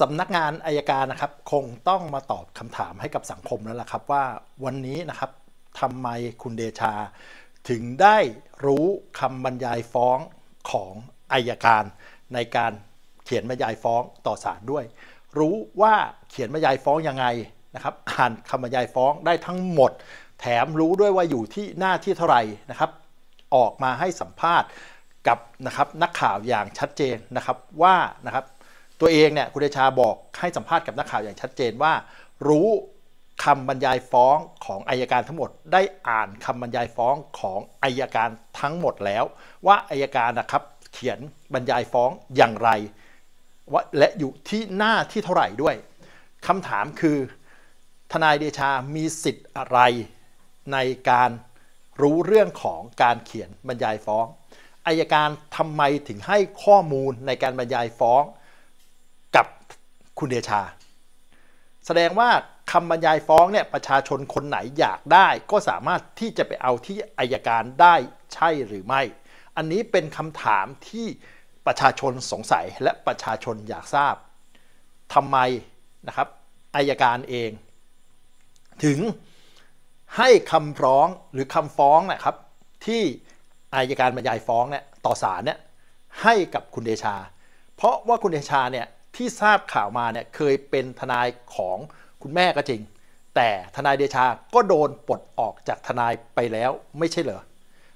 สำนักงานอายการนะครับ คงต้องมาตอบคำถามให้กับสังคมแล้วล่ะครับ ว่าวันนี้นะครับทำไมคุณเดชา ถึงได้รู้คำบรรยายฟ้องของอายการในการเขียนบรรยายฟ้องต่อศาลด้วย รู้ว่าเขียนบรรยายฟ้องยังไงนะครับอ่านคำบรรยายฟ้องได้ทั้งหมด แถมรู้ด้วยว่าอยู่ที่หน้าที่เท่าไหร่นะครับ ออกมาให้สัมภาษณ์กับนะครับนักข่าวอย่างชัดเจนนะครับว่านะครับตัวเองเนี่ยคุณเดชาบอกให้สัมภาษณ์กับนักข่าวอย่างชัดเจนว่า รู้คำบรรยายฟ้องของอายการทั้งหมดได้อ่านคำบรรยายฟ้องของอายการทั้งหมดแล้ว ว่าอายการนะครับเขียนบรรยายฟ้องอย่างไรว่าและอยู่ที่หน้าที่เท่าไหร่ด้วยคำถามคือทนายเดชามีสิทธิ์อะไรในการรู้เรื่องของการเขียนบรรยายฟ้องอายการทำไมถึงให้ข้อมูลในการบรรยายฟ้องคุณเดชาแสดงว่าคำบรรยายฟ้องเนี่ยประชาชนคนไหนอยากได้ก็สามารถที่จะไปเอาที่อายการได้ใช่หรือไม่ อันนี้เป็นคำถามที่ประชาชนสงสัยและประชาชนอยากทราบทำไมนะครับอายการเอง ถึงให้คำร้องหรือคำฟ้องนะครับที่อายการบรรยายฟ้องเนี่ยต่อศาลเนี่ยให้กับคุณเดชา เพราะว่าคุณเดชาเนี่ยที่ทราบข่าวมาเนี่ยเคยเป็นทนายของคุณแม่ ก็ จริง แต่ทนายเดชาก็โดนปลดออกจากทนายไปแล้วไม่ใช่เหรอ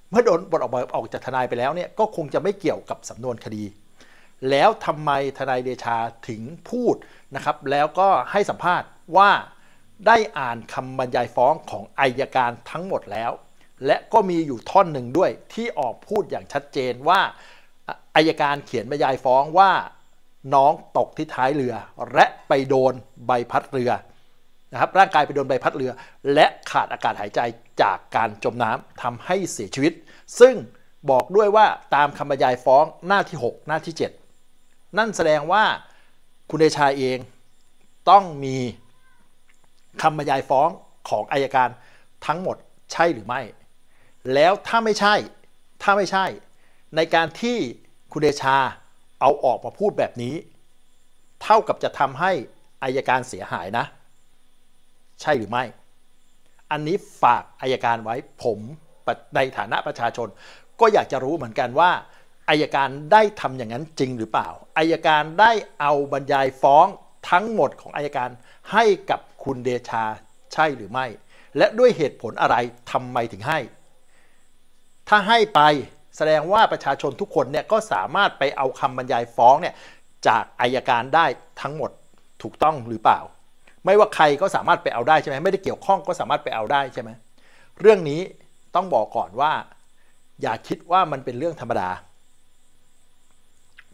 เมื่อโดนปลดออกออกจากทนายไปแล้วเนี่ยก็คงจะไม่เกี่ยวกับสำนวนคดี แล้วทำไมทนายเดชาถึงพูดนะครับ แล้วก็ให้สัมภาษณ์ว่าได้อ่านคำบรรยายฟ้องของอายการทั้งหมดแล้ว และก็มีอยู่ท่อนหนึ่งด้วยที่ออกพูดอย่างชัดเจนว่าอายการเขียนบรรยายฟ้องว่าน้องตกที่ท้ายเรือและไปโดนใบพัดเรือนะครับร่างกายไปโดนใบพัดเรือ และขาดอากาศหายใจจากการจมน้ำทำให้เสียชีวิต ซึ่งบอกด้วยว่าตามคำบรรยายฟ้องหน้าที่ 6 หน้าที่ 7 นั่นแสดงว่าคุณเดชาเองต้องมีคำบรรยายฟ้องของอายการทั้งหมดใช่หรือไม่ แล้วถ้าไม่ใช่ ถ้าไม่ใช่ ในการที่คุณเดชาเอาออกมาพูดแบบนี้ เท่ากับจะทำให้อายการเสียหายนะ ใช่หรือไม่ อันนี้ฝากอายการไว้ผมในฐานะประชาชน ก็อยากจะรู้เหมือนกันว่าอายการได้ทำอย่างนั้นจริงหรือเปล่าอายการได้เอาบรรยายฟ้องทั้งหมดของอายการให้กับคุณเดชาใช่หรือไม่ และด้วยเหตุผลอะไรทำไมถึงให้ ถ้าให้ไปแสดงว่าประชาชนทุกคนเนี่ยก็สามารถไปเอาคำบรรยายฟ้องเนี่ยจากอายการได้ทั้งหมดถูกต้องหรือเปล่า ไม่ว่าใครก็สามารถไปเอาได้ใช่ไหมไม่ได้เกี่ยวข้องก็สามารถไปเอาได้ใช่ไหมเรื่องนี้ต้องบอกก่อนว่า อย่าคิดว่ามันเป็นเรื่องธรรมดา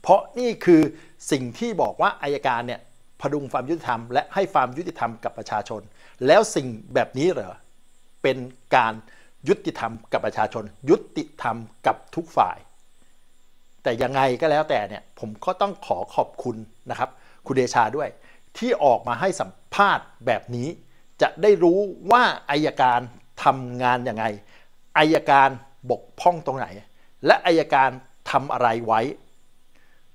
เพราะนี่คือสิ่งที่บอกว่าอายการเนี่ยพดุงความยุติธรรม และให้ความยุติธรรมกับประชาชน แล้วสิ่งแบบนี้เหรอเป็นการยุติธรรมกับประชาชนยุติธรรมกับทุกฝ่าย แต่ยังไงก็แล้วแต่เนี่ยผมก็ต้องขอขอบคุณนะครับ คุณเดชาด้วย ที่ออกมาให้สัมภาษณ์แบบนี้ จะได้รู้ว่าอายการทำงานยังไงอายการบกพร่องตรงไหน และอายการทำอะไรไว้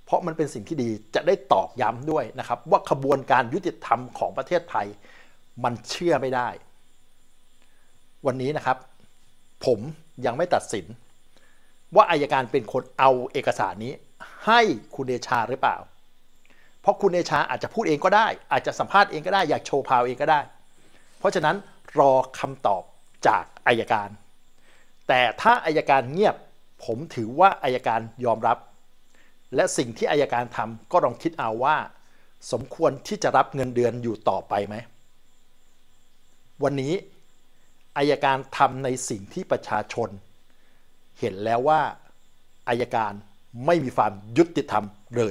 เพราะมันเป็นสิ่งที่ดีจะได้ตอกย้ำด้วยนะครับ ว่าขบวนการยุติธรรมของประเทศไทย มันเชื่อไม่ได้ วันนี้นะครับผมยังไม่ตัดสิน ว่าอายการเป็นคนเอาเอกสารนี้ให้คุณเดชาหรือเปล่า เพราะคุณเดชาอาจจะพูดเองก็ได้อาจจะสัมภาษณ์เองก็ได้อยากโชว์พาวเองก็ได้ เพราะฉะนั้นรอคำตอบจากอายการ แต่ถ้าอายการเงียบ ผมถือว่าอายการยอมรับ และสิ่งที่อายการทำก็ลองคิดเอาว่า สมควรที่จะรับเงินเดือนอยู่ต่อไปไหมวันนี้อายการทำในสิ่งที่ประชาชน เห็นแล้วว่าอายการไม่มีความยุติธรรมเลย